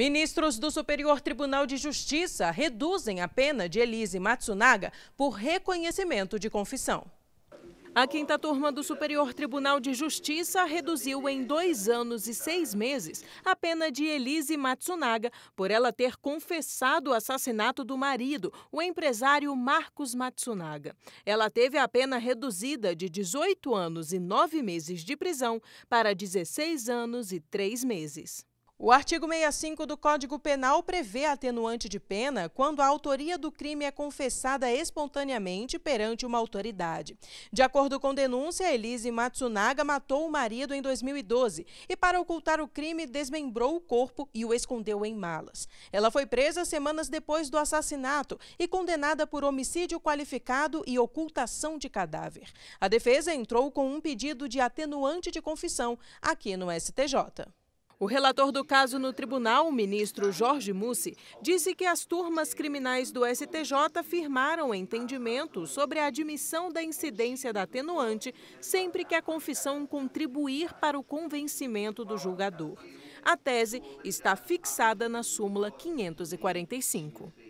Ministros do Superior Tribunal de Justiça reduzem a pena de Elise Matsunaga por reconhecimento de confissão. A quinta turma do Superior Tribunal de Justiça reduziu em dois anos e seis meses a pena de Elise Matsunaga por ela ter confessado o assassinato do marido, o empresário Marcos Matsunaga. Ela teve a pena reduzida de 18 anos e nove meses de prisão para 16 anos e três meses. O artigo 65 do Código Penal prevê atenuante de pena quando a autoria do crime é confessada espontaneamente perante uma autoridade. De acordo com denúncia, Elise Matsunaga matou o marido em 2012 e, para ocultar o crime, desmembrou o corpo e o escondeu em malas. Ela foi presa semanas depois do assassinato e condenada por homicídio qualificado e ocultação de cadáver. A defesa entrou com um pedido de atenuante de confissão aqui no STJ. O relator do caso no tribunal, o ministro Jorge Mussi, disse que as turmas criminais do STJ firmaram entendimento sobre a admissão da incidência da atenuante sempre que a confissão contribuir para o convencimento do julgador. A tese está fixada na súmula 545.